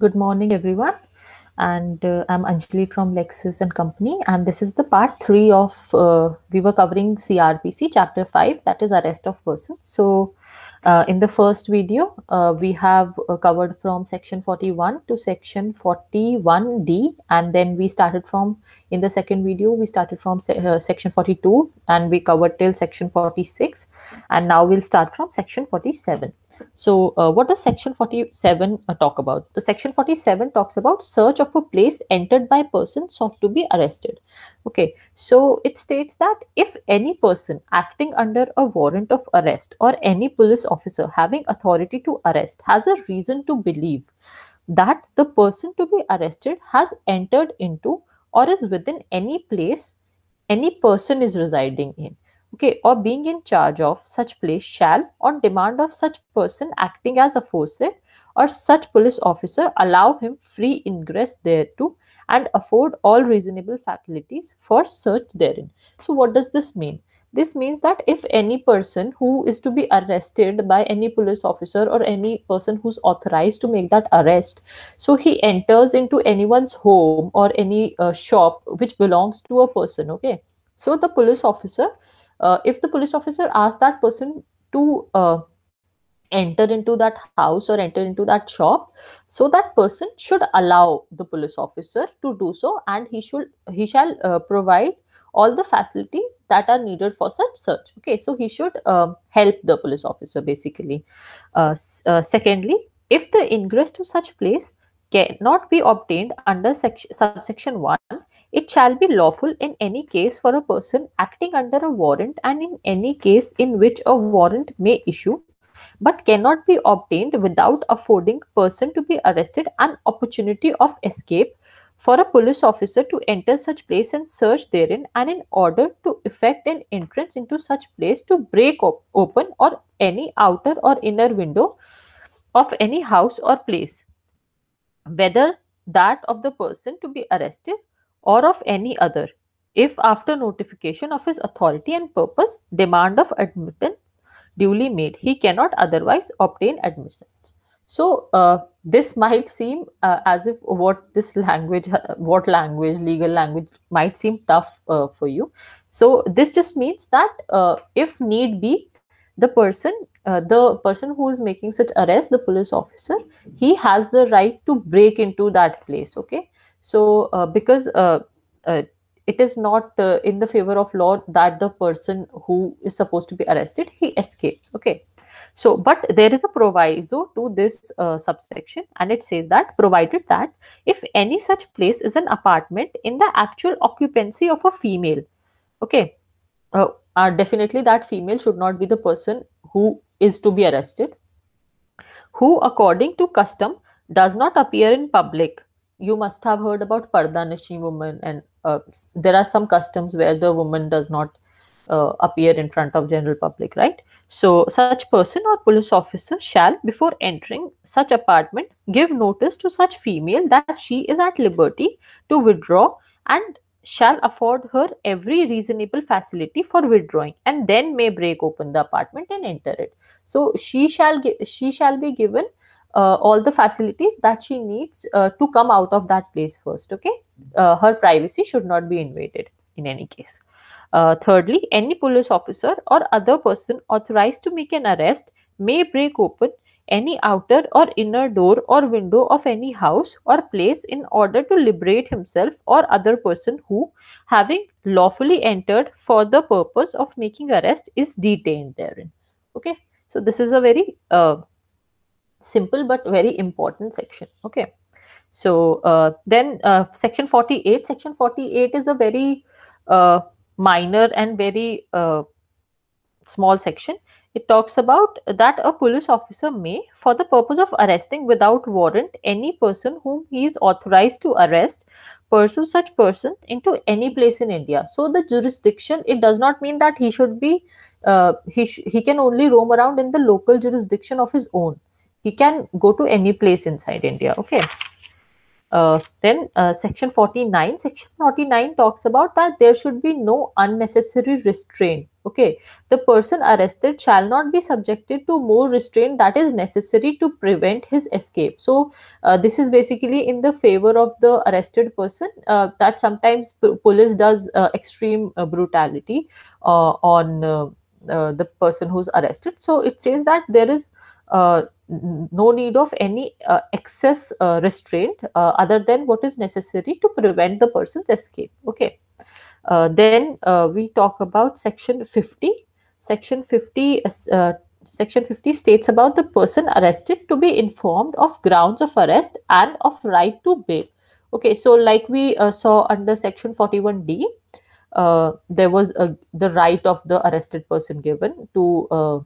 Good morning, everyone. And uh, I'm Anjali from Lexis and Company. And this is the part three of, uh, we were covering CRPC chapter five, that is arrest of person. So uh, in the first video, uh, we have uh, covered from section 41 to section 41D. And then we started from, in the second video, we started from se uh, section 42 and we covered till section 46. And now we'll start from section 47. So uh, what does section 47 uh, talk about? The section 47 talks about search of a place entered by person sought to be arrested. Okay, so it states that if any person acting under a warrant of arrest or any police officer having authority to arrest has a reason to believe that the person to be arrested has entered into or is within any place any person is residing in, okay, or being in charge of such place shall, on demand of such person acting as aforesaid, or such police officer allow him free ingress thereto and afford all reasonable facilities for search therein. So, what does this mean? This means that if any person who is to be arrested by any police officer or any person who's authorized to make that arrest, so he enters into anyone's home or any uh, shop which belongs to a person, okay? So, the police officer, uh, if the police officer asks that person to uh, enter into that house or enter into that shop so that person should allow the police officer to do so and he should he shall uh, provide all the facilities that are needed for such search okay so he should um, help the police officer basically uh, uh, secondly if the ingress to such place cannot be obtained under section, subsection 1 it shall be lawful in any case for a person acting under a warrant and in any case in which a warrant may issue but cannot be obtained without affording person to be arrested an opportunity of escape for a police officer to enter such place and search therein and in order to effect an entrance into such place to break op- open or any outer or inner window of any house or place whether that of the person to be arrested or of any other if after notification of his authority and purpose demand of admittance duly made. He cannot otherwise obtain admission. So uh, this might seem uh, as if what this language, what language, legal language might seem tough uh, for you. So this just means that uh, if need be, the person, uh, the person who is making such arrest, the police officer, he has the right to break into that place. Okay, so uh, because it is not uh, in the favor of law that the person who is supposed to be arrested he escapes okay so but there is a proviso to this uh, subsection and it says that provided that if any such place is an apartment in the actual occupancy of a female okay uh, uh, definitely that female should not be the person who is to be arrested who according to custom does not appear in public you must have heard about parda woman and uh, there are some customs where the woman does not uh, appear in front of general public right so such person or police officer shall before entering such apartment give notice to such female that she is at liberty to withdraw and shall afford her every reasonable facility for withdrawing and then may break open the apartment and enter it so she shall she shall be given uh, all the facilities that she needs uh, to come out of that place first okay uh, her privacy should not be invaded in any case uh, thirdly any police officer or other person authorized to make an arrest may break open any outer or inner door or window of any house or place in order to liberate himself or other person who having lawfully entered for the purpose of making arrest is detained therein okay so this is a very uh, simple but very important section okay so uh, then uh, section 48 section 48 is a very uh, minor and very uh, small section it talks about that a police officer may for the purpose of arresting without warrant any person whom he is authorized to arrest pursue such person into any place in india so the jurisdiction it does not mean that he should be uh, he sh he can only roam around in the local jurisdiction of his own he can go to any place inside India. Okay. Uh, then uh, section 49 section 49 talks about that there should be no unnecessary restraint okay the person arrested shall not be subjected to more restraint that is necessary to prevent his escape so uh, this is basically in the favor of the arrested person uh, that sometimes police does uh, extreme uh, brutality on the person who's arrested so it says that there is uh, no need of any uh, excess uh, restraint other than what is necessary to prevent the person's escape. Okay. then we talk about section 50. Section 50 section 50 states about the person arrested to be informed of grounds of arrest and of right to bail okay so like we uh, saw under section 41d uh, there was a, the right of the arrested person given to uh,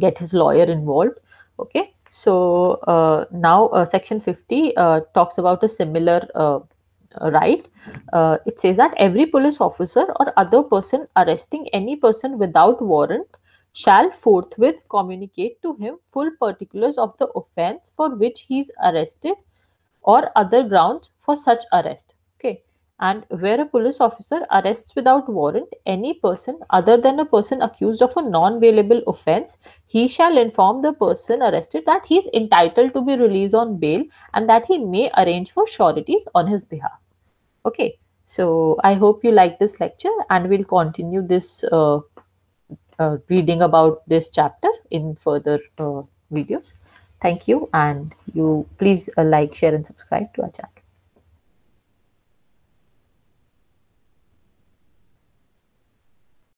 get his lawyer involved okay so uh, now uh, section 50 uh, talks about a similar uh, right uh, it says that every police officer or other person arresting any person without warrant shall forthwith communicate to him full particulars of the offense for which he is arrested or other grounds for such arrest and where a police officer arrests without warrant any person other than a person accused of a non-bailable offense, he shall inform the person arrested that he is entitled to be released on bail and that he may arrange for sureties on his behalf. Okay, so I hope you like this lecture and we'll continue this uh, uh, reading about this chapter in further uh, videos. Thank you and you please uh, like, share and subscribe to our channel.